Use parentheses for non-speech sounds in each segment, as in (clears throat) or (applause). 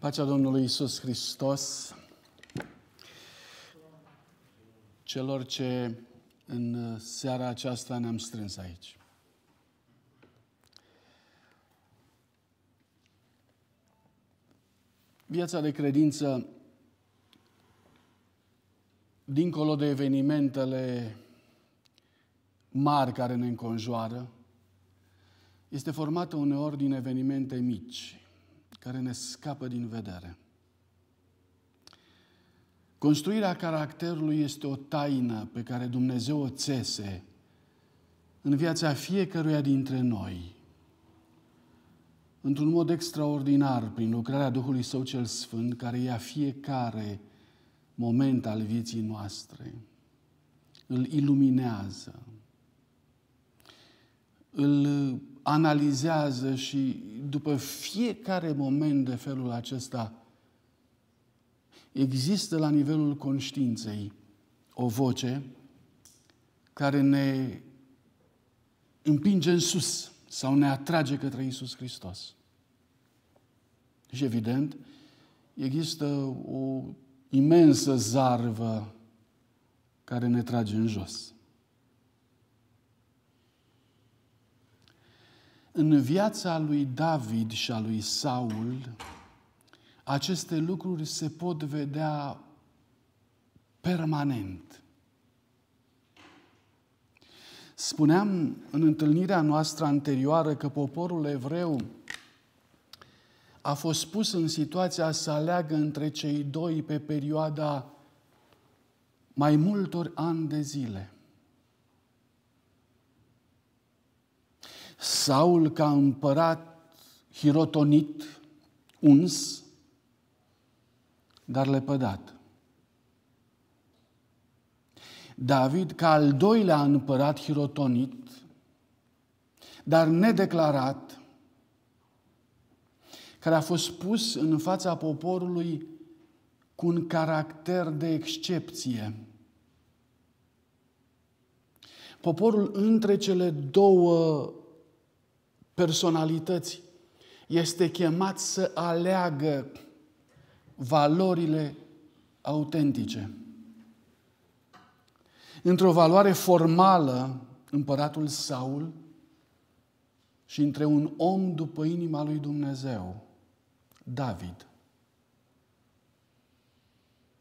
Pacea Domnului Isus Hristos celor ce în seara aceasta ne-am strâns aici. Viața de credință, dincolo de evenimentele mari care ne înconjoară, este formată uneori din evenimente mici, care ne scapă din vedere. Construirea caracterului este o taină pe care Dumnezeu o țese în viața fiecăruia dintre noi, într-un mod extraordinar, prin lucrarea Duhului Său cel Sfânt, care ia fiecare moment al vieții noastre, îl iluminează, îl analizează și după fiecare moment de felul acesta există la nivelul conștiinței o voce care ne împinge în sus sau ne atrage către Isus Hristos. Și evident, există o imensă zarvă care ne trage în jos. în viața lui David și a lui Saul, aceste lucruri se pot vedea permanent. Spuneam în întâlnirea noastră anterioară că poporul evreu a fost pus în situația să aleagă între cei doi pe perioada mai multor ani de zile. Saul ca împărat hirotonit, uns, dar lepădat. David ca al doilea împărat hirotonit, dar nedeclarat, care a fost pus în fața poporului cu un caracter de excepție. Poporul între cele două personalități este chemat să aleagă valorile autentice. Într-o valoare formală, împăratul Saul și între un om după inima lui Dumnezeu, David.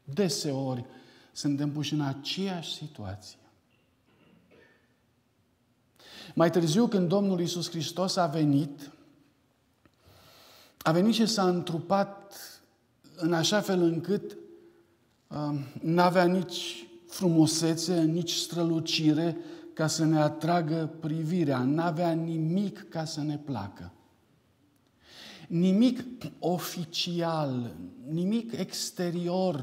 Deseori suntem puși în aceeași situație. Mai târziu, când Domnul Iisus Hristos a venit, a venit și s-a întrupat în așa fel încât uh, n-avea nici frumusețe, nici strălucire ca să ne atragă privirea, n-avea nimic ca să ne placă. Nimic oficial, nimic exterior,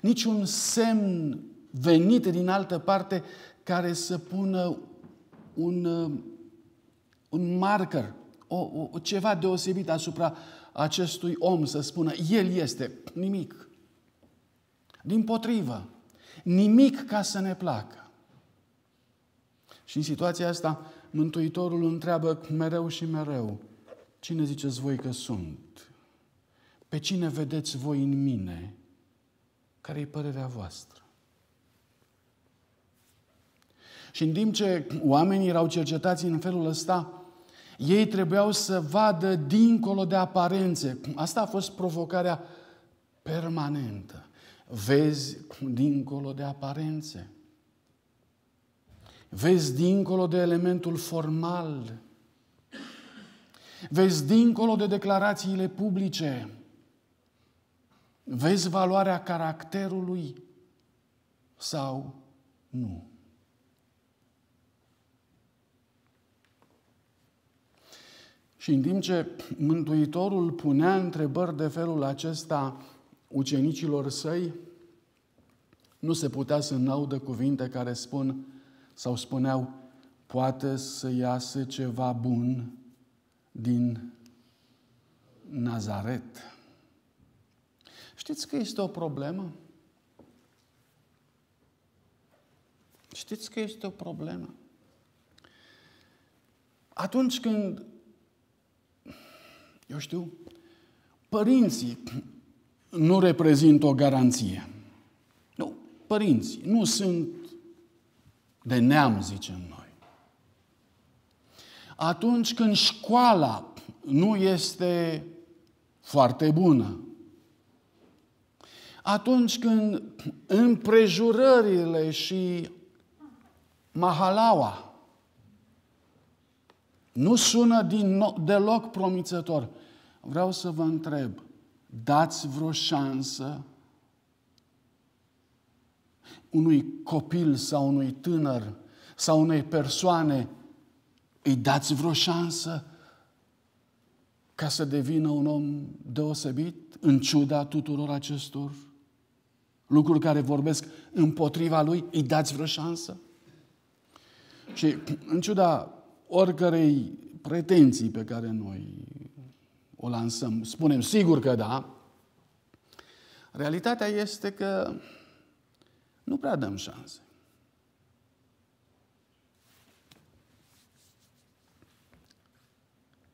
niciun semn venit din altă parte care să pună un, um, un marker, o, o, ceva deosebit asupra acestui om să spună, el este nimic. Din potrivă, nimic ca să ne placă. Și în situația asta, Mântuitorul întreabă mereu și mereu, cine ziceți voi că sunt? Pe cine vedeți voi în mine? Care e părerea voastră? Și în timp ce oamenii erau cercetați în felul ăsta, ei trebuiau să vadă dincolo de aparențe. Asta a fost provocarea permanentă. Vezi dincolo de aparențe. Vezi dincolo de elementul formal. Vezi dincolo de declarațiile publice. Vezi valoarea caracterului sau nu. Și în timp ce Mântuitorul punea întrebări de felul acesta ucenicilor săi, nu se putea să naudă cuvinte care spun sau spuneau, poate să iasă ceva bun din Nazaret. Știți că este o problemă? Știți că este o problemă? Atunci când eu știu, părinții nu reprezintă o garanție. Nu, părinții nu sunt de neam, zicem noi. Atunci când școala nu este foarte bună, atunci când împrejurările și mahalaua nu sună din no- deloc promițător, Vreau să vă întreb, dați vreo șansă unui copil sau unui tânăr sau unei persoane, îi dați vreo șansă ca să devină un om deosebit în ciuda tuturor acestor lucruri care vorbesc împotriva lui, îi dați vreo șansă? Și în ciuda oricărei pretenții pe care noi o lansăm. Spunem sigur că da. Realitatea este că nu prea dăm șanse.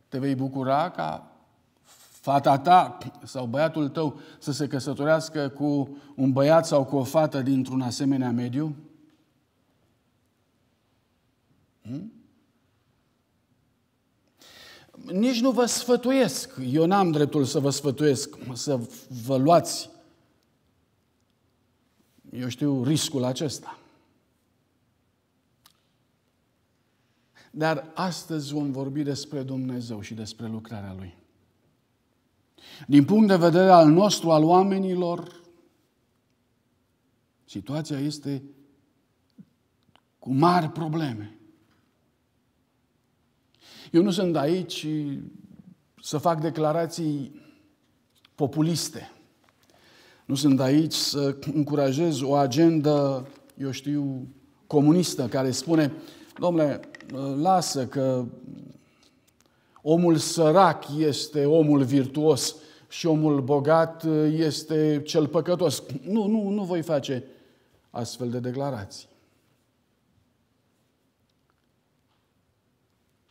Te vei bucura ca fata ta sau băiatul tău să se căsătorească cu un băiat sau cu o fată dintr-un asemenea mediu? Hmm? nici nu vă sfătuiesc. Eu n-am dreptul să vă sfătuiesc, să vă luați. Eu știu riscul acesta. Dar astăzi vom vorbi despre Dumnezeu și despre lucrarea Lui. Din punct de vedere al nostru, al oamenilor, situația este cu mari probleme. Eu nu sunt aici să fac declarații populiste. Nu sunt aici să încurajez o agendă, eu știu, comunistă, care spune, domnule, lasă că omul sărac este omul virtuos și omul bogat este cel păcătos. Nu, nu, nu voi face astfel de declarații.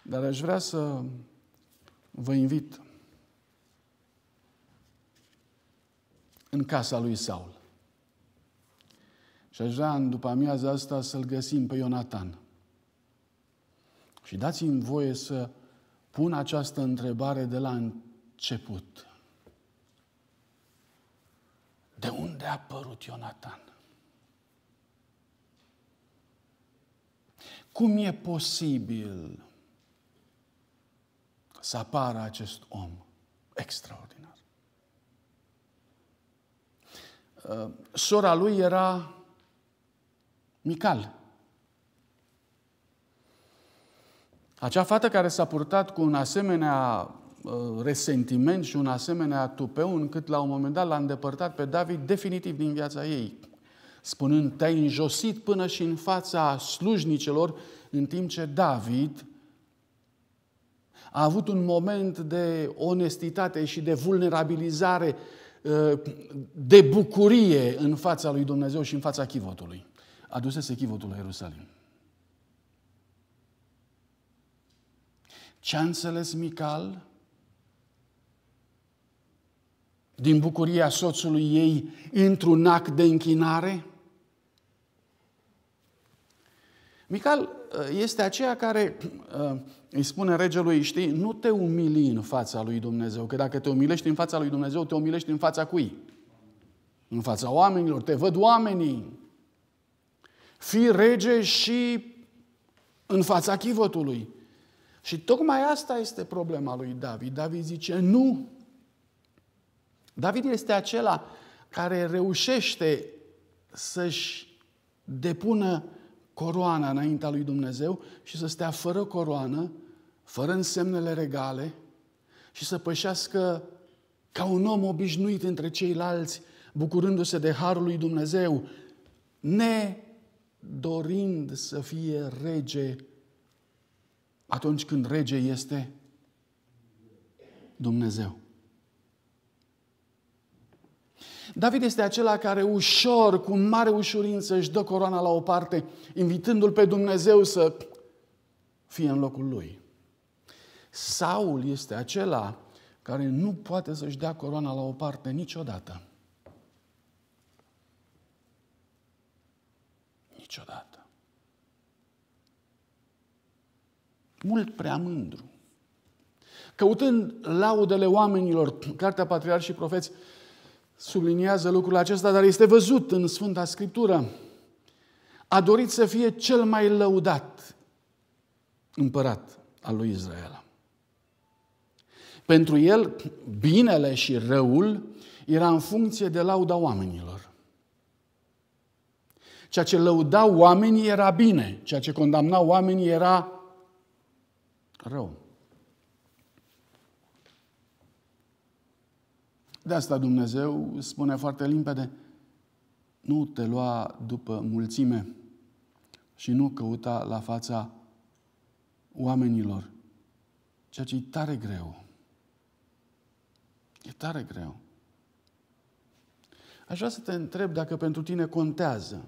Dar aș vrea să vă invit în casa lui Saul. Și aș vrea în după amiaza asta să-l găsim pe Ionatan. Și dați-mi voie să pun această întrebare de la început. De unde a apărut Ionatan? Cum e posibil să apară acest om extraordinar. Uh, sora lui era Mical. Acea fată care s-a purtat cu un asemenea uh, resentiment și un asemenea tupeu, încât la un moment dat l-a îndepărtat pe David definitiv din viața ei, spunând, te-ai înjosit până și în fața slujnicelor, în timp ce David a avut un moment de onestitate și de vulnerabilizare, uh, de bucurie în fața lui Dumnezeu și în fața chivotului. Adusese chivotul la Ierusalim. Ce a înțeles Mical din bucuria soțului ei într-un act de închinare? Mical ă, este aceea care ă, îi spune regelui, știi, nu te umili în fața lui Dumnezeu, că dacă te umilești în fața lui Dumnezeu, te umilești în fața cui? În fața oamenilor, te văd oamenii. Fii rege și în fața chivotului. Și tocmai asta este problema lui David. David zice, nu. David este acela care reușește să-și depună coroana înaintea lui Dumnezeu și să stea fără coroană, fără însemnele regale și să pășească ca un om obișnuit între ceilalți, bucurându-se de harul lui Dumnezeu, ne dorind să fie rege atunci când rege este Dumnezeu. David este acela care ușor, cu mare ușurință, își dă coroana la o parte, invitându-l pe Dumnezeu să fie în locul lui. Saul este acela care nu poate să-și dea coroana la o parte niciodată. Niciodată. Mult prea mândru. Căutând laudele oamenilor, Cartea Patriar și Profeți subliniază lucrul acesta, dar este văzut în Sfânta Scriptură. A dorit să fie cel mai lăudat împărat al lui Israel. Pentru el, binele și răul era în funcție de lauda oamenilor. Ceea ce lăuda oamenii era bine, ceea ce condamna oamenii era rău. De asta Dumnezeu spune foarte limpede, nu te lua după mulțime și nu căuta la fața oamenilor, ceea ce e tare greu. E tare greu. Aș vrea să te întreb dacă pentru tine contează.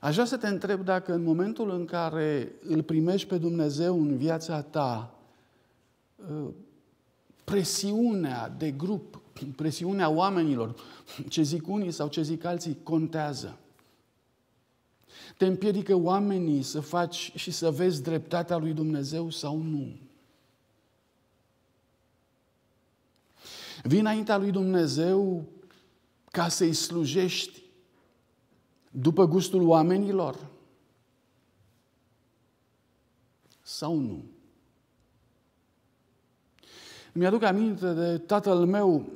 Aș vrea să te întreb dacă în momentul în care îl primești pe Dumnezeu în viața ta, ă, presiunea de grup, presiunea oamenilor, ce zic unii sau ce zic alții, contează. Te împiedică oamenii să faci și să vezi dreptatea lui Dumnezeu sau nu. Vin înaintea lui Dumnezeu ca să-i slujești după gustul oamenilor? Sau nu? Îmi aduc aminte de tatăl meu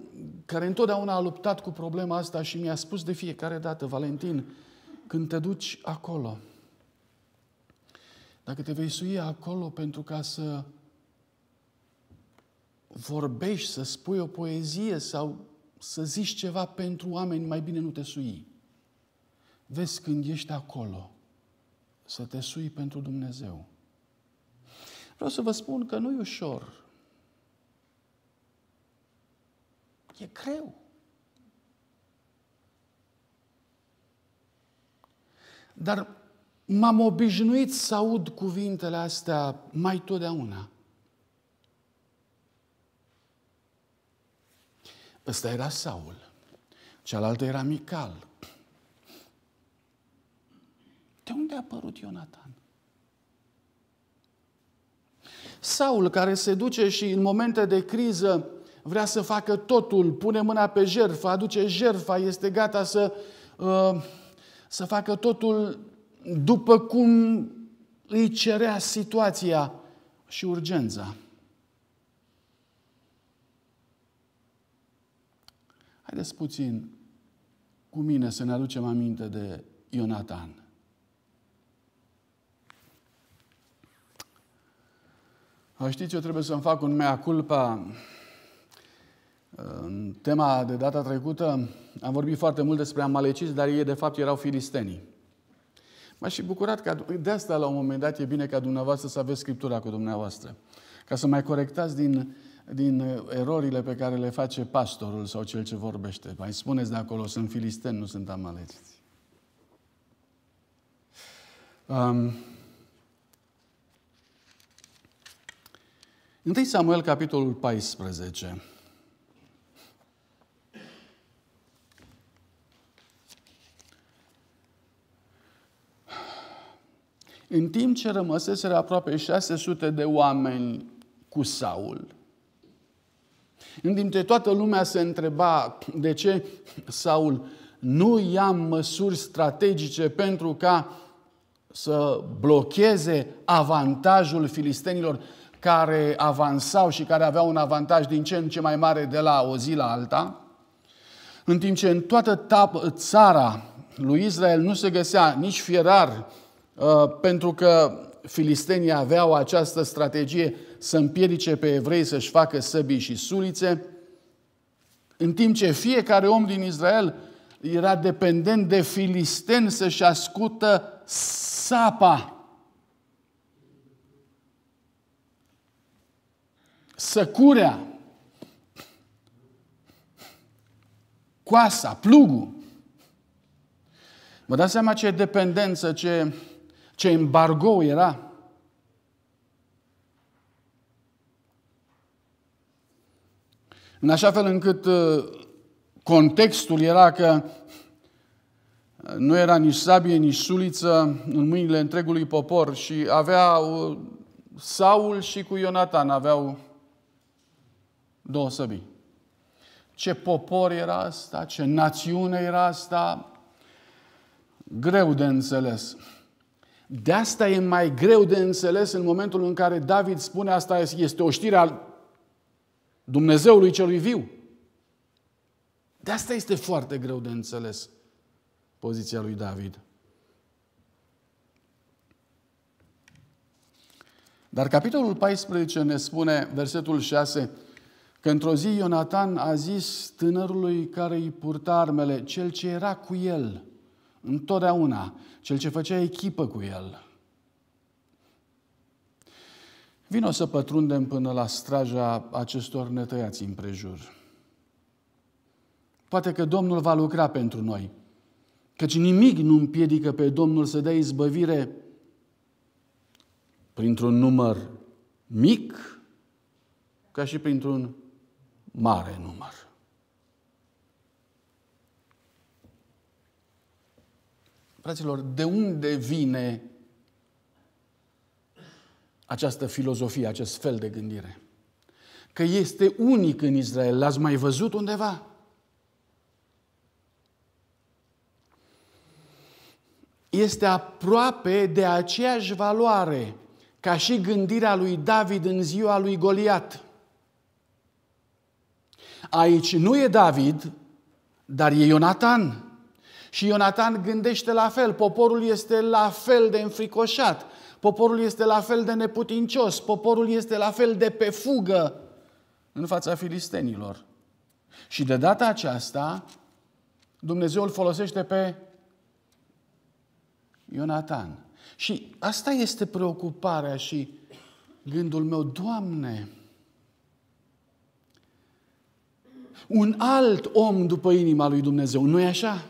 care întotdeauna a luptat cu problema asta și mi-a spus de fiecare dată, Valentin, când te duci acolo, dacă te vei sui acolo pentru ca să vorbești, să spui o poezie sau să zici ceva pentru oameni, mai bine nu te sui. Vezi când ești acolo, să te sui pentru Dumnezeu. Vreau să vă spun că nu e ușor E greu. Dar m-am obișnuit să aud cuvintele astea mai totdeauna. Ăsta era Saul, cealaltă era Mical. De unde a apărut Ionatan? Saul care se duce și în momente de criză vrea să facă totul, pune mâna pe jertfa, aduce jertfa, este gata să, uh, să facă totul după cum îi cerea situația și urgența. Haideți puțin cu mine să ne aducem aminte de Ionatan. Știți, eu trebuie să-mi fac un mea culpa în tema de data trecută am vorbit foarte mult despre amaleciți, dar ei de fapt erau filistenii. M-aș fi bucurat că de asta la un moment dat e bine ca dumneavoastră să aveți Scriptura cu dumneavoastră. Ca să mai corectați din, din erorile pe care le face pastorul sau cel ce vorbește. Mai spuneți de acolo, sunt filisteni, nu sunt amaleciți. Um, Întâi Samuel, capitolul 14. În timp ce rămăseseră aproape 600 de oameni cu Saul, în timp ce toată lumea se întreba de ce Saul nu ia măsuri strategice pentru ca să blocheze avantajul filistenilor care avansau și care aveau un avantaj din ce în ce mai mare de la o zi la alta, în timp ce în toată țara lui Israel nu se găsea nici fierar, Uh, pentru că filistenii aveau această strategie să împiedice pe evrei să-și facă săbii și sulițe, în timp ce fiecare om din Israel era dependent de filisteni să-și ascută sapa. Săcurea, coasa, plugul. Vă dați seama ce dependență, ce ce embargo era. În așa fel încât uh, contextul era că uh, nu era nici sabie, nici suliță în mâinile întregului popor și aveau uh, Saul și cu Ionatan aveau două săbii. Ce popor era asta, ce națiune era asta, greu de înțeles. De asta e mai greu de înțeles în momentul în care David spune asta este o știre al Dumnezeului celui viu. De asta este foarte greu de înțeles poziția lui David. Dar capitolul 14 ne spune, versetul 6, că într-o zi Ionatan a zis tânărului care îi purta armele, cel ce era cu el – Întotdeauna. Cel ce făcea echipă cu el. Vino să pătrundem până la straja acestor netăiați împrejur. Poate că Domnul va lucra pentru noi, căci nimic nu împiedică pe Domnul să dea izbăvire printr-un număr mic, ca și printr-un mare număr. Fraților, de unde vine această filozofie, acest fel de gândire? Că este unic în Israel. L-ați mai văzut undeva? Este aproape de aceeași valoare ca și gândirea lui David în ziua lui Goliat. Aici nu e David, dar e Ionatan. Și Ionatan gândește la fel, poporul este la fel de înfricoșat, poporul este la fel de neputincios, poporul este la fel de pe fugă în fața filistenilor. Și de data aceasta, Dumnezeu îl folosește pe Ionatan. Și asta este preocuparea și gândul meu, Doamne, un alt om după inima lui Dumnezeu, nu-i așa?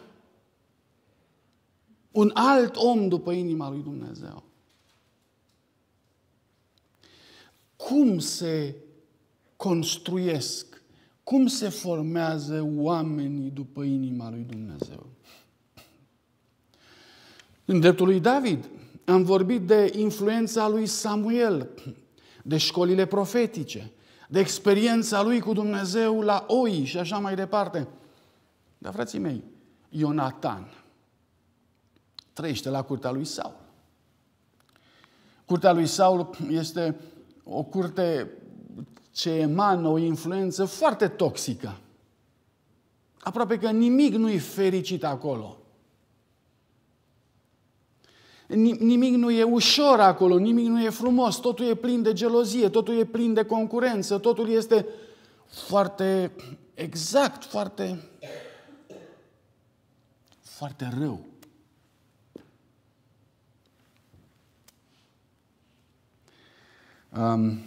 un alt om după inima lui Dumnezeu. Cum se construiesc, cum se formează oamenii după inima lui Dumnezeu? În dreptul lui David am vorbit de influența lui Samuel, de școlile profetice, de experiența lui cu Dumnezeu la oi și așa mai departe. Dar, frații mei, Ionatan, trăiește la curtea lui Saul. Curtea lui Saul este o curte ce emană o influență foarte toxică. Aproape că nimic nu e fericit acolo. Nimic nu e ușor acolo, nimic nu e frumos, totul e plin de gelozie, totul e plin de concurență, totul este foarte exact, foarte, foarte rău. Um,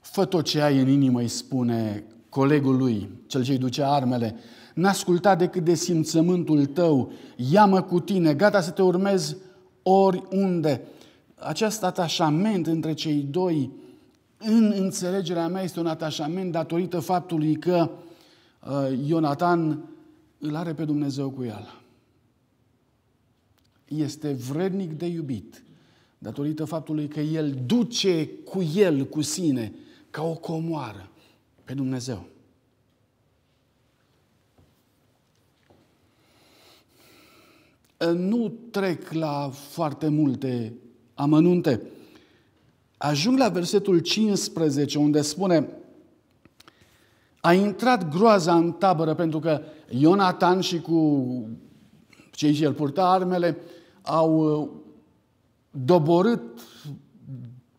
Fă tot ce ai în inimă, îi spune colegul lui, cel ce-i duce armele. n asculta decât de simțământul tău, ia-mă cu tine, gata să te urmez oriunde. Acest atașament între cei doi, în înțelegerea mea, este un atașament datorită faptului că uh, Ionatan îl are pe Dumnezeu cu el este vrednic de iubit datorită faptului că el duce cu el, cu sine, ca o comoară pe Dumnezeu. Nu trec la foarte multe amănunte. Ajung la versetul 15, unde spune a intrat groaza în tabără pentru că Ionatan și cu cei ce el purta armele, uh, au uh, doborât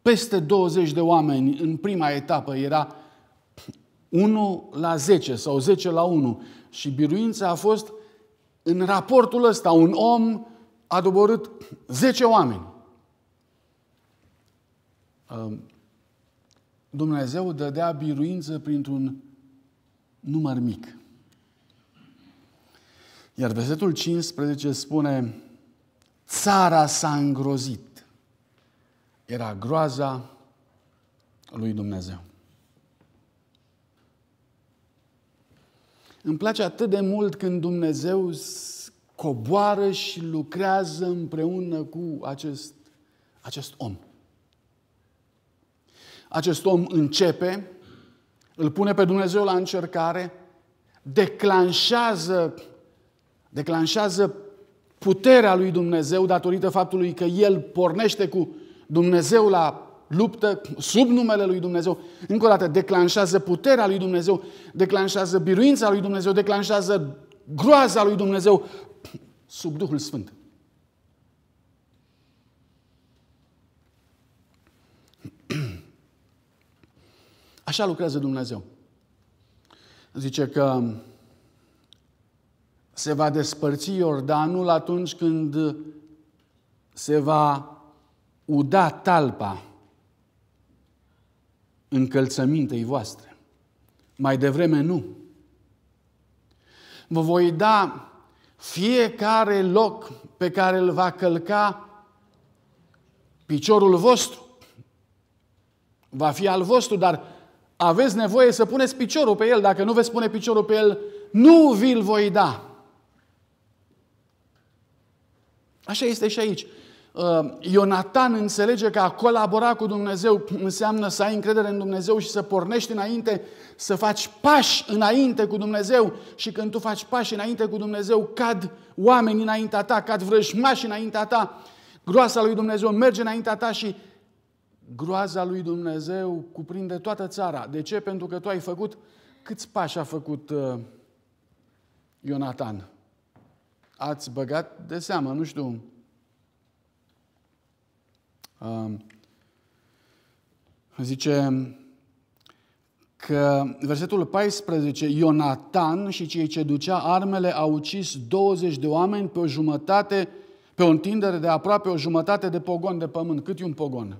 peste 20 de oameni în prima etapă. Era 1 la 10 sau 10 la 1. Și biruința a fost în raportul ăsta. Un om a doborât 10 oameni. Um, Dumnezeu dădea biruință printr-un număr mic. Iar versetul 15 spune, Țara s-a îngrozit. Era groaza lui Dumnezeu. Îmi place atât de mult când Dumnezeu coboară și lucrează împreună cu acest, acest om. Acest om începe, îl pune pe Dumnezeu la încercare, declanșează, declanșează puterea lui Dumnezeu datorită faptului că el pornește cu Dumnezeu la luptă sub numele lui Dumnezeu. Încă o dată, declanșează puterea lui Dumnezeu, declanșează biruința lui Dumnezeu, declanșează groaza lui Dumnezeu sub Duhul Sfânt. (clears throat) Așa lucrează Dumnezeu. Zice că se va despărți Iordanul atunci când se va uda talpa încălțămintei voastre. Mai devreme nu. Vă voi da fiecare loc pe care îl va călca piciorul vostru. Va fi al vostru, dar aveți nevoie să puneți piciorul pe el. Dacă nu veți pune piciorul pe el, nu vi-l voi da. Așa este și aici. Uh, Ionatan înțelege că a colabora cu Dumnezeu înseamnă să ai încredere în Dumnezeu și să pornești înainte, să faci pași înainte cu Dumnezeu și când tu faci pași înainte cu Dumnezeu, cad oameni înaintea ta, cad vrăjmași înaintea ta, groasa lui Dumnezeu merge înaintea ta și groaza lui Dumnezeu cuprinde toată țara. De ce? Pentru că tu ai făcut, câți pași a făcut uh, Ionatan? ați băgat de seamă, nu știu, um, zice că versetul 14, Ionatan și cei ce ducea armele au ucis 20 de oameni pe o jumătate, pe o întindere de aproape o jumătate de pogon de pământ. Cât e un pogon?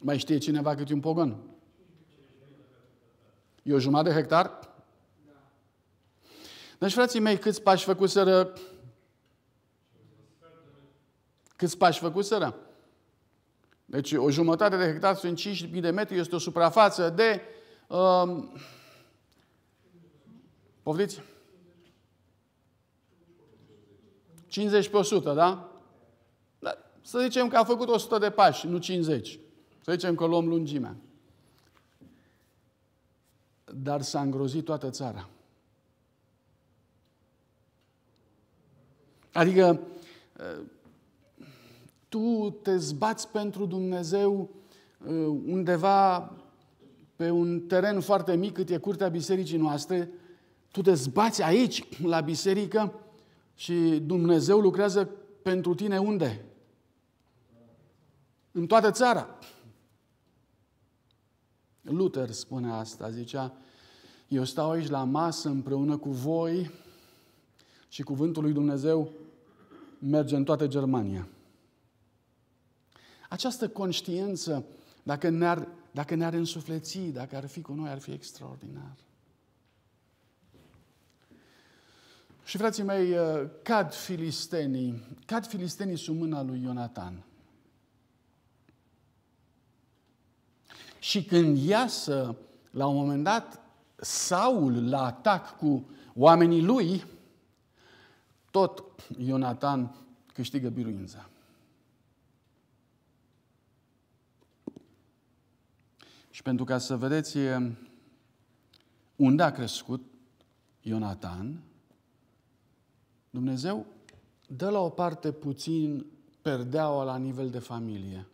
Mai știe cineva cât e un pogon? E o jumătate de hectar? Deci, frații mei, câți pași făcuseră? Câți pași făcuseră? Deci o jumătate de hectar sunt 5.000 de metri este o suprafață de... Um, poftiți? 50 pe 100, da? da? Să zicem că a făcut 100 de pași, nu 50. Să zicem că luăm lungimea. Dar s-a îngrozit toată țara. Adică uh, tu te zbați pentru Dumnezeu uh, undeva pe un teren foarte mic, cât e curtea bisericii noastre, tu te zbați aici, la biserică, și Dumnezeu lucrează pentru tine unde? În toată țara. Luther spune asta, zicea, eu stau aici la masă împreună cu voi și cuvântul lui Dumnezeu merge în toată Germania. Această conștiință, dacă ne-ar, dacă ne-ar însufleți, dacă ar fi cu noi, ar fi extraordinar. Și frații mei, uh, cad filistenii, cad filistenii sub mâna lui Ionatan. Și când iasă, la un moment dat, Saul la atac cu oamenii lui, tot Ionatan câștigă biruința. Și pentru ca să vedeți unde a crescut Ionatan, Dumnezeu dă la o parte puțin perdeaua la nivel de familie.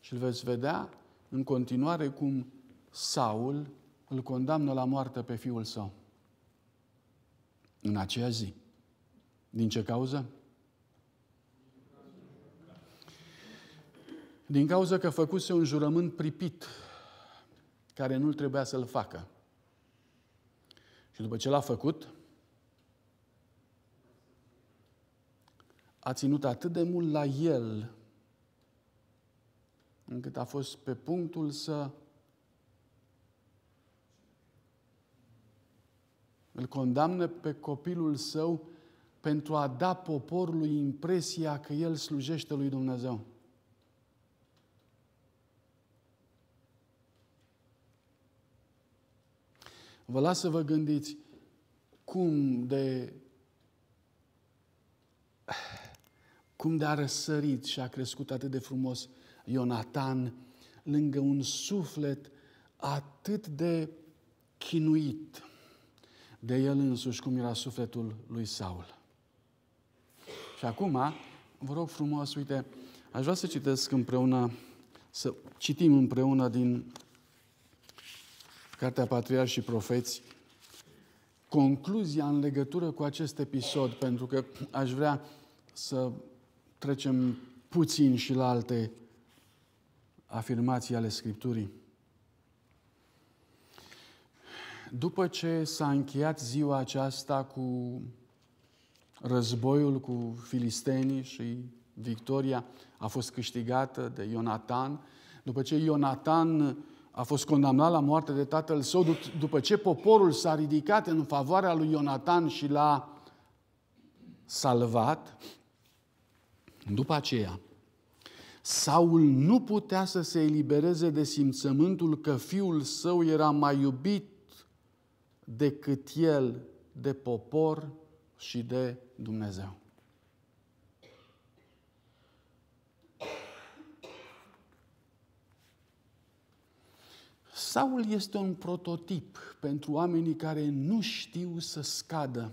Și îl veți vedea în continuare cum Saul îl condamnă la moarte pe fiul său în aceea zi. Din ce cauză? Din cauza că făcuse un jurământ pripit care nu trebuia să-l facă. Și după ce l-a făcut, a ținut atât de mult la el încât a fost pe punctul să Îl condamnă pe copilul său pentru a da poporului impresia că el slujește lui Dumnezeu. Vă las să vă gândiți cum de cum de a răsărit și a crescut atât de frumos Ionatan lângă un suflet atât de chinuit de el însuși cum era sufletul lui Saul. Și acum, vă rog frumos, uite, aș vrea să citesc împreună, să citim împreună din Cartea Patriarhi și Profeți, concluzia în legătură cu acest episod, pentru că aș vrea să trecem puțin și la alte afirmații ale Scripturii după ce s-a încheiat ziua aceasta cu războiul cu filistenii și victoria a fost câștigată de Ionatan, după ce Ionatan a fost condamnat la moarte de tatăl său, după ce poporul s-a ridicat în favoarea lui Ionatan și l-a salvat, după aceea, Saul nu putea să se elibereze de simțământul că fiul său era mai iubit decât el de popor și de Dumnezeu. Saul este un prototip pentru oamenii care nu știu să scadă.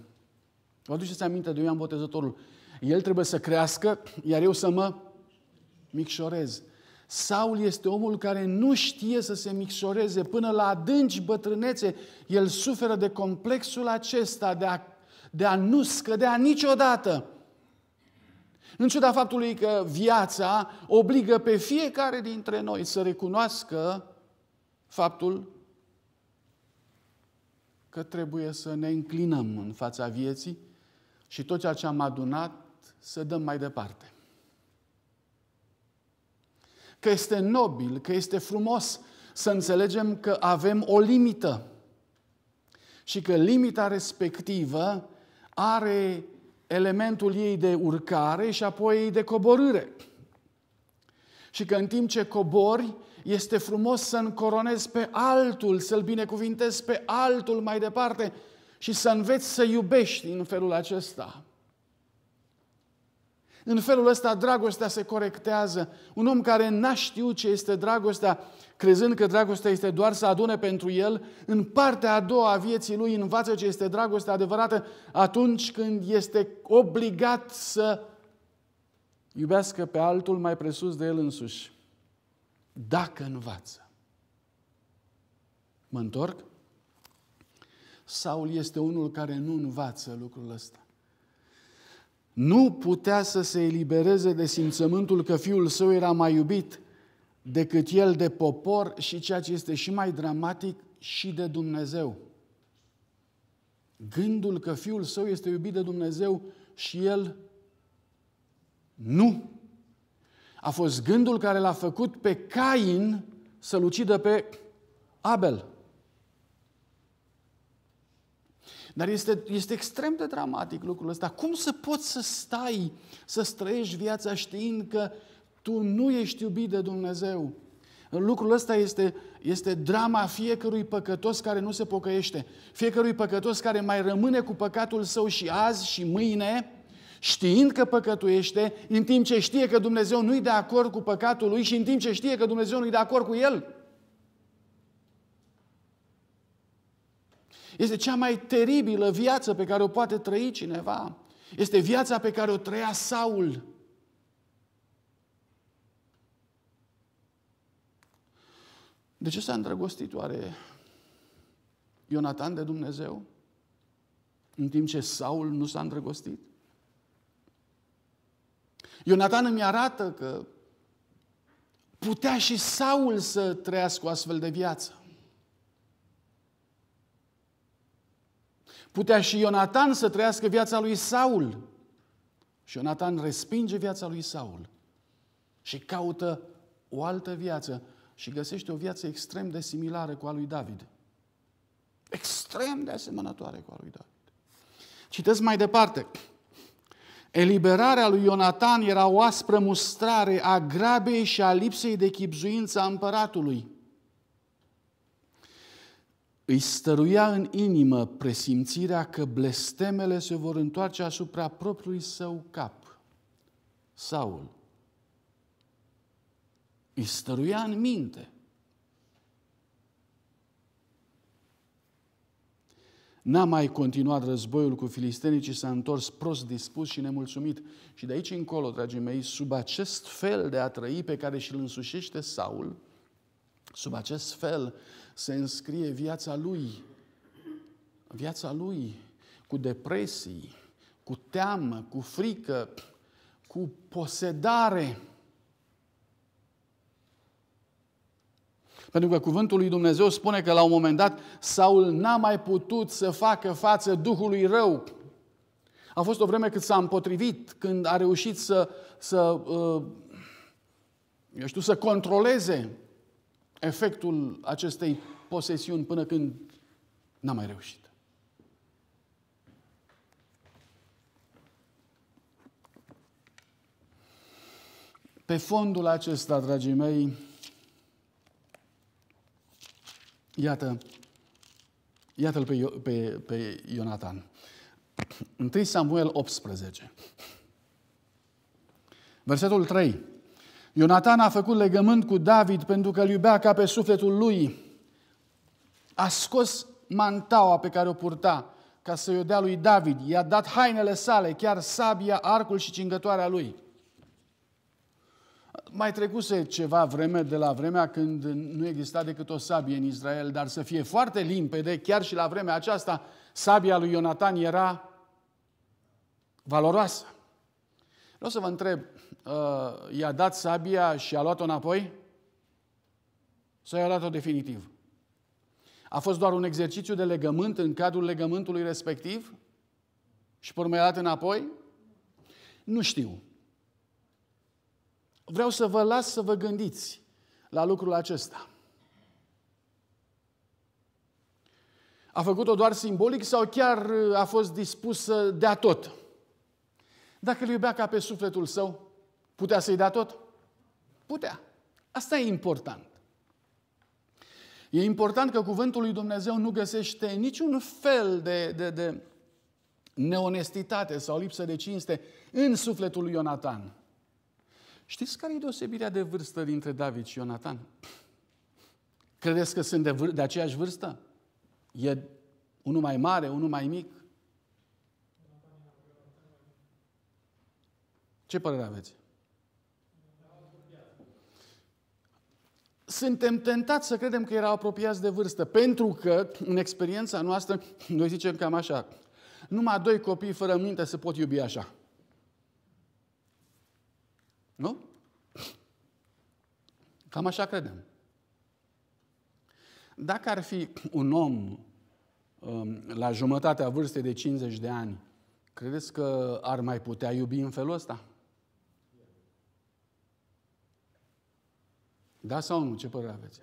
Vă aduceți aminte de Ioan Botezătorul? El trebuie să crească, iar eu să mă micșorez. Saul este omul care nu știe să se micșoreze până la adânci bătrânețe. El suferă de complexul acesta de a, de a nu scădea niciodată. În ciuda faptului că viața obligă pe fiecare dintre noi să recunoască faptul că trebuie să ne înclinăm în fața vieții și tot ceea ce am adunat să dăm mai departe că este nobil, că este frumos să înțelegem că avem o limită și că limita respectivă are elementul ei de urcare și apoi de coborâre. Și că în timp ce cobori, este frumos să încoronezi pe altul, să-l binecuvintezi pe altul mai departe și să înveți să iubești în felul acesta. În felul ăsta dragostea se corectează. Un om care n-a știut ce este dragostea, crezând că dragostea este doar să adune pentru el, în partea a doua a vieții lui învață ce este dragostea adevărată atunci când este obligat să iubească pe altul mai presus de el însuși. Dacă învață. Mă întorc? Saul este unul care nu învață lucrul ăsta nu putea să se elibereze de simțământul că fiul său era mai iubit decât el de popor și ceea ce este și mai dramatic, și de Dumnezeu. Gândul că fiul său este iubit de Dumnezeu și el nu. A fost gândul care l-a făcut pe Cain să-l ucidă pe Abel. Dar este, este extrem de dramatic lucrul ăsta. Cum să poți să stai, să străiești viața știind că tu nu ești iubit de Dumnezeu? Lucrul ăsta este, este drama fiecărui păcătos care nu se pocăiește, fiecărui păcătos care mai rămâne cu păcatul său și azi și mâine, știind că păcătuiește, în timp ce știe că Dumnezeu nu-i de acord cu păcatul lui și în timp ce știe că Dumnezeu nu-i de acord cu el. Este cea mai teribilă viață pe care o poate trăi cineva. Este viața pe care o trăia Saul. De ce s-a îndrăgostit oare Ionatan de Dumnezeu? În timp ce Saul nu s-a îndrăgostit? Ionatan îmi arată că putea și Saul să trăiască o astfel de viață. Putea și Ionatan să trăiască viața lui Saul. Și Ionatan respinge viața lui Saul și caută o altă viață și găsește o viață extrem de similară cu a lui David. Extrem de asemănătoare cu a lui David. Citesc mai departe. Eliberarea lui Ionatan era o aspră mustrare a grabei și a lipsei de chipzuință a împăratului îi stăruia în inimă presimțirea că blestemele se vor întoarce asupra propriului său cap. Saul îi stăruia în minte. N-a mai continuat războiul cu filistenii, ci s-a întors prost dispus și nemulțumit. Și de aici încolo, dragii mei, sub acest fel de a trăi pe care și-l însușește Saul, sub acest fel se înscrie viața lui, viața lui cu depresii, cu teamă, cu frică, cu posedare. Pentru că cuvântul lui Dumnezeu spune că la un moment dat Saul n-a mai putut să facă față Duhului rău. A fost o vreme cât s-a împotrivit, când a reușit să, să uh, eu știu, să controleze efectul acestei posesiuni până când n-a mai reușit. Pe fondul acesta, dragii mei, iată, iată-l pe, Io- pe, pe Ionatan. 1 Samuel 18. Versetul 3. Ionatan a făcut legământ cu David pentru că îl iubea ca pe sufletul lui. A scos mantaua pe care o purta ca să-i o dea lui David. I-a dat hainele sale, chiar sabia, arcul și cingătoarea lui. Mai trecuse ceva vreme de la vremea când nu exista decât o sabie în Israel, dar să fie foarte limpede, chiar și la vremea aceasta, sabia lui Ionatan era valoroasă. Vreau să vă întreb, uh, i-a dat sabia și a luat-o înapoi? Sau i-a dat o definitiv? A fost doar un exercițiu de legământ în cadrul legământului respectiv? Și pe urmă i-a dat înapoi? Nu știu. Vreau să vă las să vă gândiți la lucrul acesta. A făcut-o doar simbolic sau chiar uh, a fost dispusă de a tot? Dacă îl iubea ca pe sufletul său, Putea să-i dea tot? Putea. Asta e important. E important că cuvântul lui Dumnezeu nu găsește niciun fel de, de, de neonestitate sau lipsă de cinste în sufletul lui Ionatan. Știți care e deosebirea de vârstă dintre David și Ionatan? Credeți că sunt de, vâr- de aceeași vârstă? E unul mai mare, unul mai mic? Ce părere aveți? suntem tentați să credem că erau apropiați de vârstă, pentru că, în experiența noastră, noi zicem cam așa, numai doi copii fără minte se pot iubi așa. Nu? Cam așa credem. Dacă ar fi un om um, la jumătatea vârstei de 50 de ani, credeți că ar mai putea iubi în felul ăsta? Da sau nu? Ce părere aveți?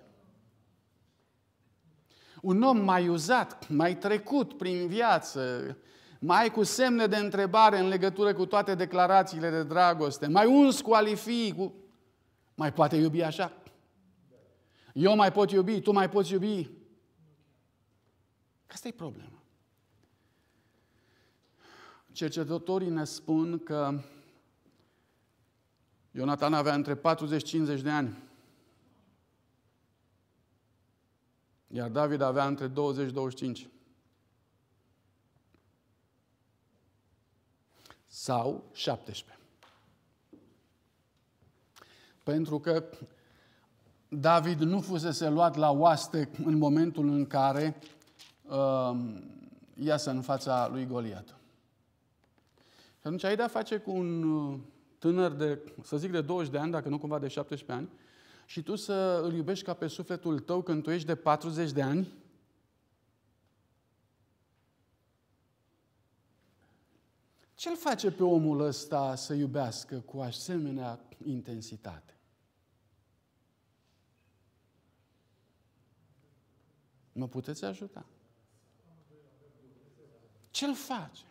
Un om mai uzat, mai trecut prin viață, mai cu semne de întrebare în legătură cu toate declarațiile de dragoste, mai uns cu alifii, cu... mai poate iubi așa? Eu mai pot iubi, tu mai poți iubi. Asta e problema. Cercetătorii ne spun că Ionatan avea între 40-50 de ani Iar David avea între 20-25. Sau 17. Pentru că David nu fusese luat la oaste în momentul în care uh, iasă în fața lui Goliat. Și atunci ai de-a face cu un uh, tânăr de, să zic, de 20 de ani, dacă nu cumva de 17 ani, și tu să îl iubești ca pe sufletul tău când tu ești de 40 de ani? Ce-l face pe omul ăsta să iubească cu asemenea intensitate? Mă puteți ajuta? Ce-l face?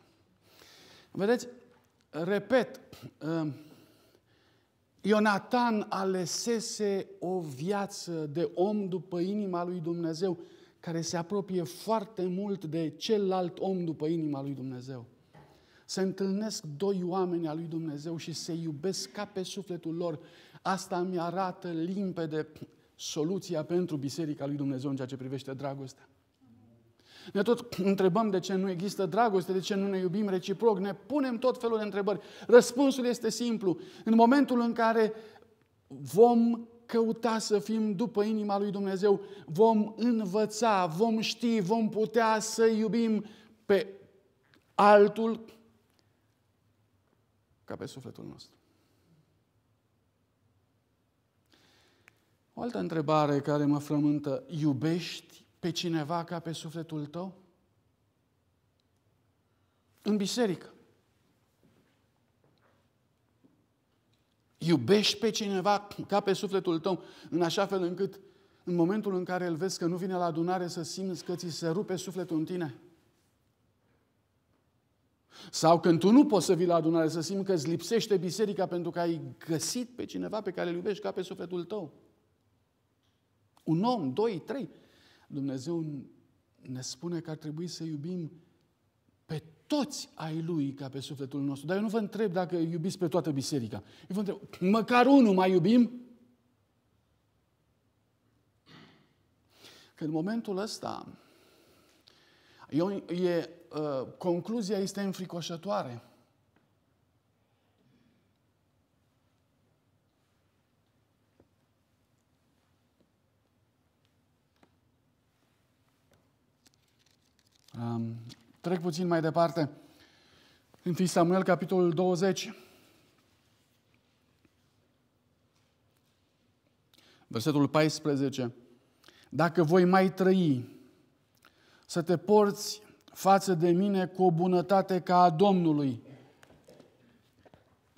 Vedeți, repet, ă, Ionatan alesese o viață de om după inima lui Dumnezeu, care se apropie foarte mult de celălalt om după inima lui Dumnezeu. Se întâlnesc doi oameni al lui Dumnezeu și se iubesc ca pe sufletul lor. Asta mi arată limpede soluția pentru Biserica lui Dumnezeu în ceea ce privește dragostea. Ne tot întrebăm de ce nu există dragoste, de ce nu ne iubim reciproc, ne punem tot felul de întrebări. Răspunsul este simplu. În momentul în care vom căuta să fim după inima lui Dumnezeu, vom învăța, vom ști, vom putea să iubim pe altul ca pe sufletul nostru. O altă întrebare care mă frământă, iubești pe cineva ca pe sufletul tău? În biserică. Iubești pe cineva ca pe sufletul tău, în așa fel încât în momentul în care îl vezi că nu vine la adunare să simți că ți se rupe sufletul în tine. Sau când tu nu poți să vii la adunare să simți că îți lipsește biserica pentru că ai găsit pe cineva pe care îl iubești ca pe sufletul tău. Un om, doi, trei, Dumnezeu ne spune că ar trebui să iubim pe toți ai Lui ca pe sufletul nostru. Dar eu nu vă întreb dacă iubiți pe toată biserica. Eu vă întreb, măcar unul mai iubim? Că în momentul ăsta, eu, e, uh, concluzia este înfricoșătoare. trec puțin mai departe. 1 Samuel, capitolul 20. Versetul 14. Dacă voi mai trăi, să te porți față de mine cu o bunătate ca a Domnului.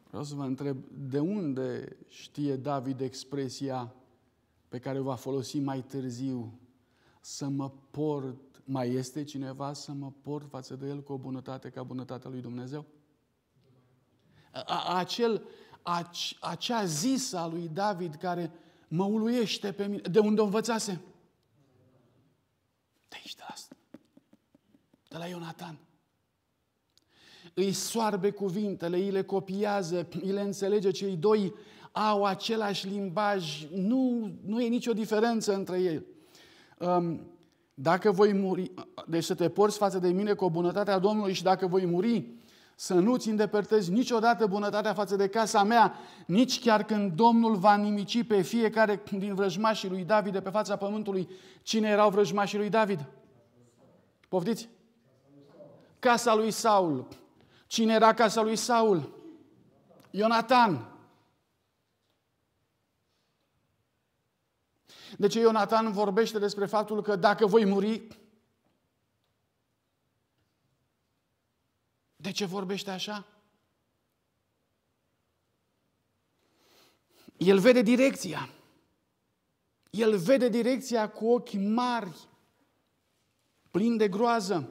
Vreau să vă întreb, de unde știe David expresia pe care o va folosi mai târziu? Să mă port mai este cineva să mă port față de el cu o bunătate ca bunătatea lui Dumnezeu? acel, a, acea zisă a lui David care mă uluiește pe mine. De unde o învățase? De aici, de la, asta, de la Ionatan. Îi soarbe cuvintele, îi le copiază, îi le înțelege. Cei doi au același limbaj, nu, nu e nicio diferență între ei. Um, dacă voi muri, deci să te porți față de mine cu bunătatea Domnului și dacă voi muri, să nu-ți îndepărtezi niciodată bunătatea față de casa mea, nici chiar când Domnul va nimici pe fiecare din vrăjmașii lui David de pe fața pământului. Cine erau vrăjmașii lui David? Poftiți? Casa lui Saul. Cine era casa lui Saul? Ionatan. De ce Ionatan vorbește despre faptul că dacă voi muri, de ce vorbește așa? El vede direcția. El vede direcția cu ochi mari, plin de groază.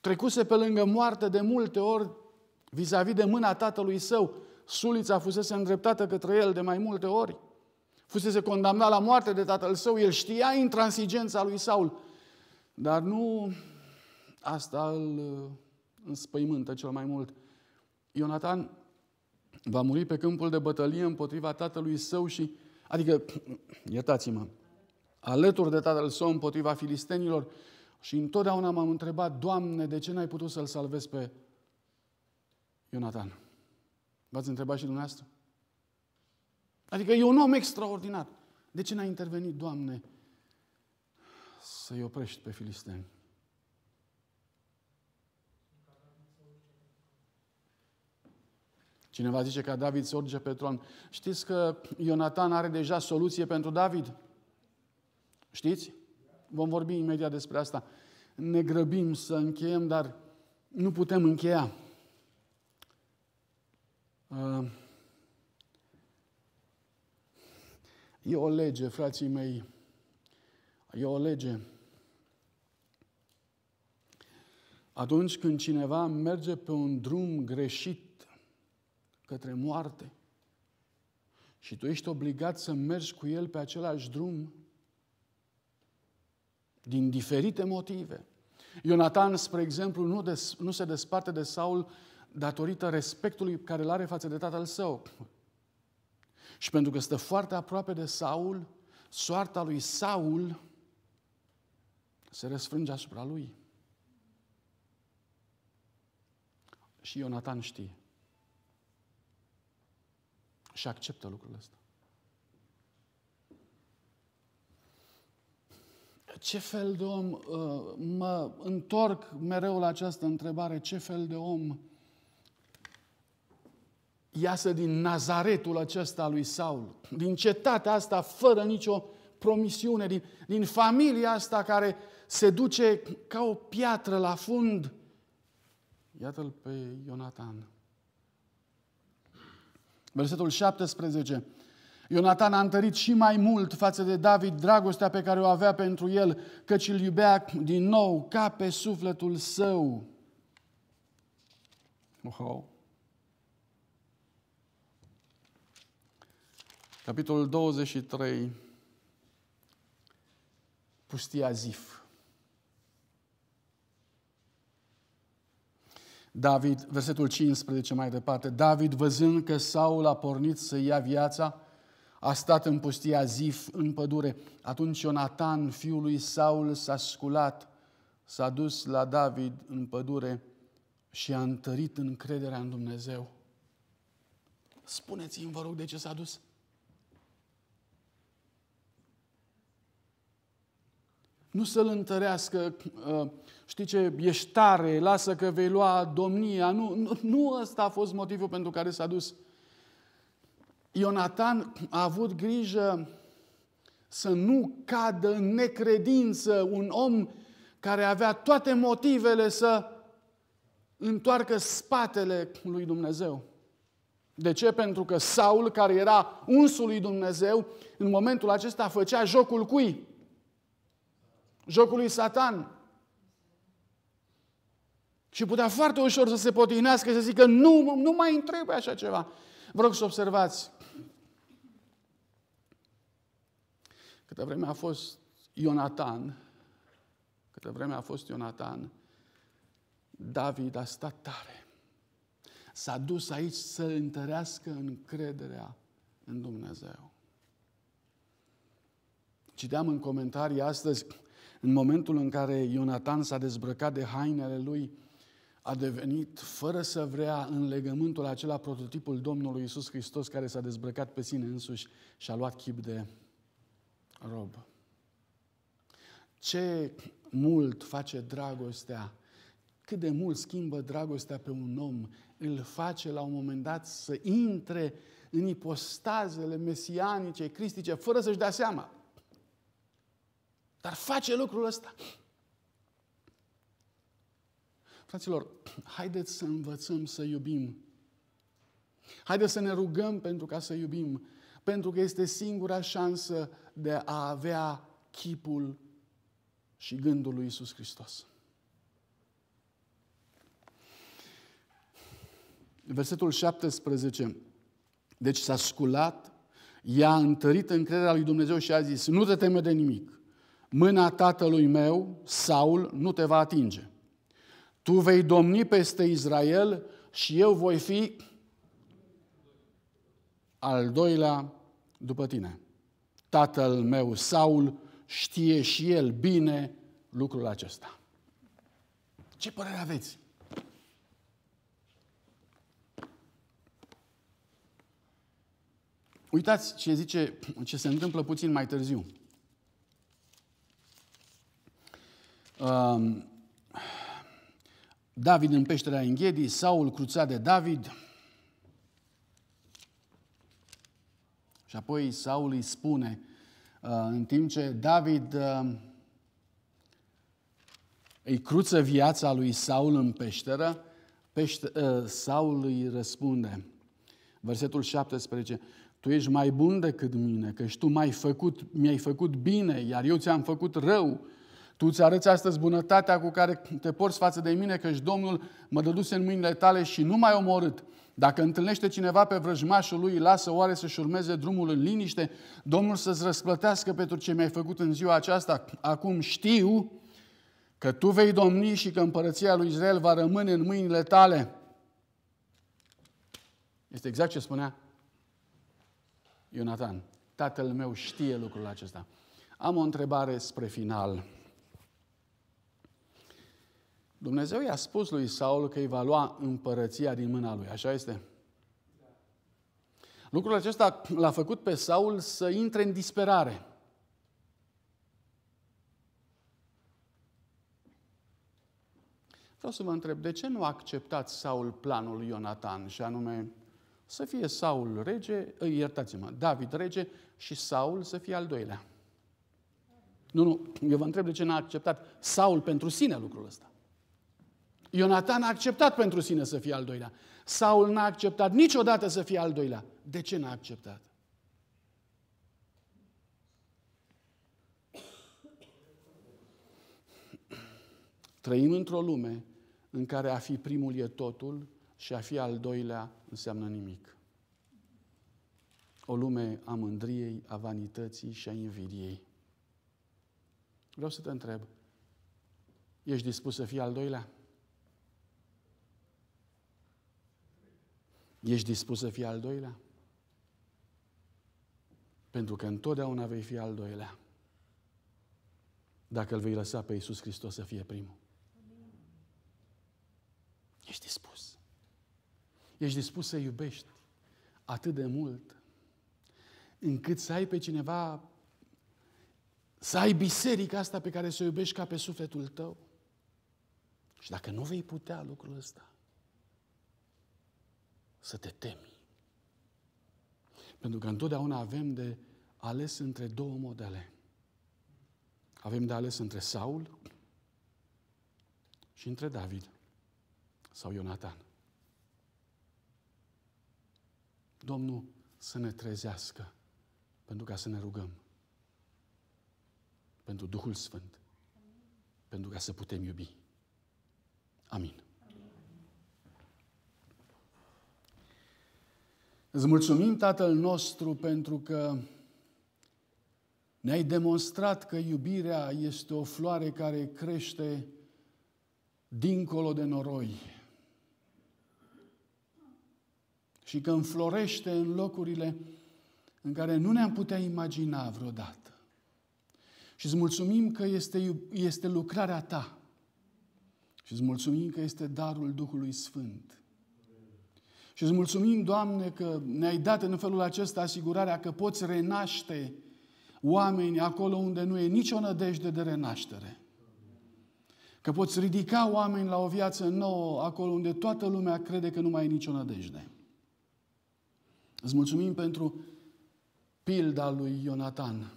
Trecuse pe lângă moarte de multe ori vis-a-vis de mâna tatălui său, sulița fusese îndreptată către el de mai multe ori. Fusese condamnat la moarte de tatăl său, el știa intransigența lui Saul, dar nu asta îl uh, înspăimântă cel mai mult. Ionatan va muri pe câmpul de bătălie împotriva tatălui său și, adică, iertați-mă, alături de tatăl său împotriva filistenilor și întotdeauna m-am întrebat, Doamne, de ce n-ai putut să-l salvezi pe Ionatan? V-ați întrebat și dumneavoastră? Adică e un om extraordinar. De ce n-a intervenit, Doamne, să-i oprești pe filisteni? Cineva zice că David se urge pe tron. Știți că Ionatan are deja soluție pentru David? Știți? Vom vorbi imediat despre asta. Ne grăbim să încheiem, dar nu putem încheia. Ă, e o lege, frații mei, e o lege. Atunci când cineva merge pe un drum greșit către moarte și tu ești obligat să mergi cu el pe același drum, din diferite motive. Ionatan, spre exemplu, nu, des, nu se desparte de Saul datorită respectului care îl are față de tatăl său. Și pentru că stă foarte aproape de Saul, soarta lui Saul se răsfrânge asupra lui. Și Ionatan știe. Și acceptă lucrul ăsta. Ce fel de om, uh, mă întorc mereu la această întrebare, ce fel de om iasă din Nazaretul acesta lui Saul, din cetatea asta fără nicio promisiune, din, din familia asta care se duce ca o piatră la fund. Iată-l pe Ionatan. Versetul 17. Ionatan a întărit și mai mult față de David dragostea pe care o avea pentru el, căci îl iubea din nou ca pe sufletul său. Oh, oh. capitolul 23, pustia Zif. David, versetul 15 mai departe, David văzând că Saul a pornit să ia viața, a stat în pustia Zif, în pădure. Atunci Ionatan, fiul lui Saul, s-a sculat, s-a dus la David în pădure și a întărit încrederea în Dumnezeu. Spuneți-mi, vă rog, de ce s-a dus? Nu să-l întărească, uh, știi ce, ești tare, lasă că vei lua domnia. Nu, nu, nu ăsta a fost motivul pentru care s-a dus. Ionatan a avut grijă să nu cadă în necredință un om care avea toate motivele să întoarcă spatele lui Dumnezeu. De ce? Pentru că Saul, care era unsul lui Dumnezeu, în momentul acesta făcea jocul cui? jocul lui Satan. Și putea foarte ușor să se potinească și să zică nu, nu mai întrebe așa ceva. Vă rog să observați. Câte vreme a fost Ionatan, câte vreme a fost Ionatan, David a stat tare. S-a dus aici să întărească încrederea în Dumnezeu. Citeam în comentarii astăzi, în momentul în care Ionatan s-a dezbrăcat de hainele lui, a devenit, fără să vrea, în legământul acela prototipul Domnului Isus Hristos care s-a dezbrăcat pe sine însuși și a luat chip de rob. Ce mult face dragostea, cât de mult schimbă dragostea pe un om, îl face la un moment dat să intre în ipostazele mesianice, cristice, fără să-și dea seama. Dar face lucrul ăsta. Fraților, haideți să învățăm să iubim. Haideți să ne rugăm pentru ca să iubim, pentru că este singura șansă de a avea chipul și gândul lui Isus Hristos. Versetul 17. Deci s-a sculat, i-a întărit încrederea lui Dumnezeu și a zis, nu te teme de nimic mâna tatălui meu, Saul, nu te va atinge. Tu vei domni peste Israel și eu voi fi al doilea după tine. Tatăl meu, Saul, știe și el bine lucrul acesta. Ce părere aveți? Uitați ce zice, ce se întâmplă puțin mai târziu. um, David în peștera Enghedii, Saul cruțat de David. Și apoi Saul îi spune, uh, în timp ce David uh, îi cruță viața lui Saul în peșteră, pește, uh, Saul îi răspunde, versetul 17, tu ești mai bun decât mine, și tu m-ai făcut, mi-ai făcut bine, iar eu ți-am făcut rău. Tu îți arăți astăzi bunătatea cu care te porți față de mine, căci Domnul mă dăduse în mâinile tale și nu mai omorât. Dacă întâlnește cineva pe vrăjmașul lui, lasă oare să-și urmeze drumul în liniște, Domnul să-ți răsplătească pentru ce mi-ai făcut în ziua aceasta. Acum știu că tu vei domni și că împărăția lui Israel va rămâne în mâinile tale. Este exact ce spunea Ionatan. Tatăl meu știe lucrul acesta. Am o întrebare spre final. Dumnezeu i-a spus lui Saul că îi va lua împărăția din mâna lui. Așa este? Lucrul acesta l-a făcut pe Saul să intre în disperare. Vreau să vă întreb, de ce nu a acceptat Saul planul lui Ionatan și anume să fie Saul rege, iertați-mă, David rege și Saul să fie al doilea? Nu, nu, eu vă întreb de ce n-a acceptat Saul pentru sine lucrul ăsta. Ionatan a acceptat pentru sine să fie al doilea. Saul n-a acceptat niciodată să fie al doilea. De ce n-a acceptat? Trăim într-o lume în care a fi primul e totul și a fi al doilea înseamnă nimic. O lume a mândriei, a vanității și a invidiei. Vreau să te întreb, ești dispus să fii al doilea? Ești dispus să fii al doilea? Pentru că întotdeauna vei fi al doilea. Dacă îl vei lăsa pe Iisus Hristos să fie primul. Ești dispus. Ești dispus să iubești atât de mult încât să ai pe cineva, să ai biserica asta pe care să o iubești ca pe sufletul tău. Și dacă nu vei putea lucrul ăsta, să te temi. Pentru că întotdeauna avem de ales între două modele. Avem de ales între Saul și între David sau Ionatan. Domnul să ne trezească pentru ca să ne rugăm pentru Duhul Sfânt, pentru ca să putem iubi. Amin. Îți mulțumim, Tatăl nostru, pentru că ne-ai demonstrat că iubirea este o floare care crește dincolo de noroi și că înflorește în locurile în care nu ne-am putea imagina vreodată. Și îți mulțumim că este, este lucrarea ta și îți mulțumim că este darul Duhului Sfânt și îți mulțumim, Doamne, că ne-ai dat în felul acesta asigurarea că poți renaște oameni acolo unde nu e nicio nădejde de renaștere. Că poți ridica oameni la o viață nouă acolo unde toată lumea crede că nu mai e nicio nădejde. Îți mulțumim pentru pilda lui Ionatan.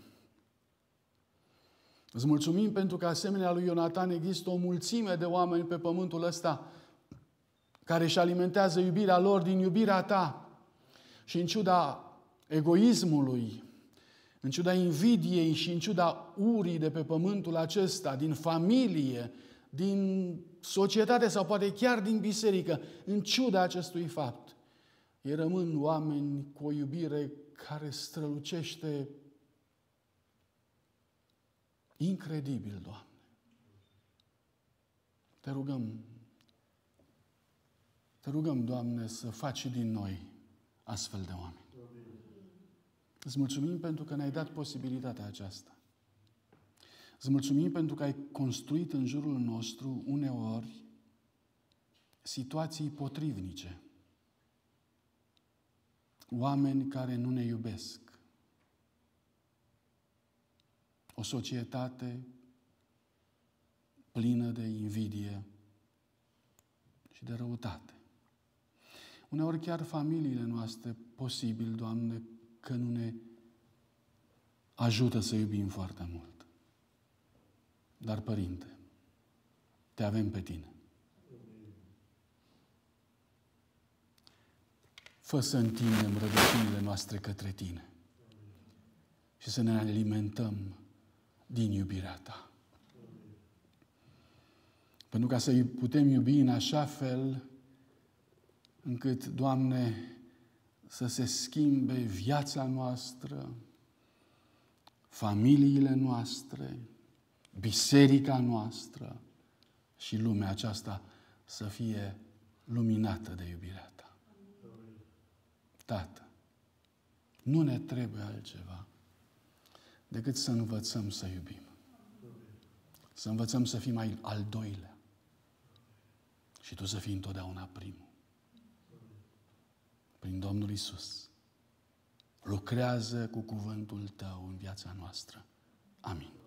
Îți mulțumim pentru că asemenea lui Ionatan există o mulțime de oameni pe pământul ăsta care își alimentează iubirea lor din iubirea ta. Și în ciuda egoismului, în ciuda invidiei și în ciuda urii de pe pământul acesta, din familie, din societate sau poate chiar din biserică, în ciuda acestui fapt, ei rămân oameni cu o iubire care strălucește incredibil, Doamne. Te rugăm, te rugăm, Doamne, să faci din noi astfel de oameni. Îți mulțumim pentru că ne-ai dat posibilitatea aceasta. Îți mulțumim pentru că ai construit în jurul nostru uneori situații potrivnice. Oameni care nu ne iubesc. O societate plină de invidie și de răutate uneori chiar familiile noastre, posibil, Doamne, că nu ne ajută să iubim foarte mult. Dar, Părinte, te avem pe Tine. Fă să întindem rădăcinile noastre către Tine și să ne alimentăm din iubirea Ta. Pentru ca să putem iubi în așa fel încât, Doamne, să se schimbe viața noastră, familiile noastre, biserica noastră și lumea aceasta să fie luminată de iubirea Ta. Tată, nu ne trebuie altceva decât să învățăm să iubim. Să învățăm să fim al doilea. Și tu să fii întotdeauna primul prin Domnul Isus. Lucrează cu cuvântul tău în viața noastră. Amin.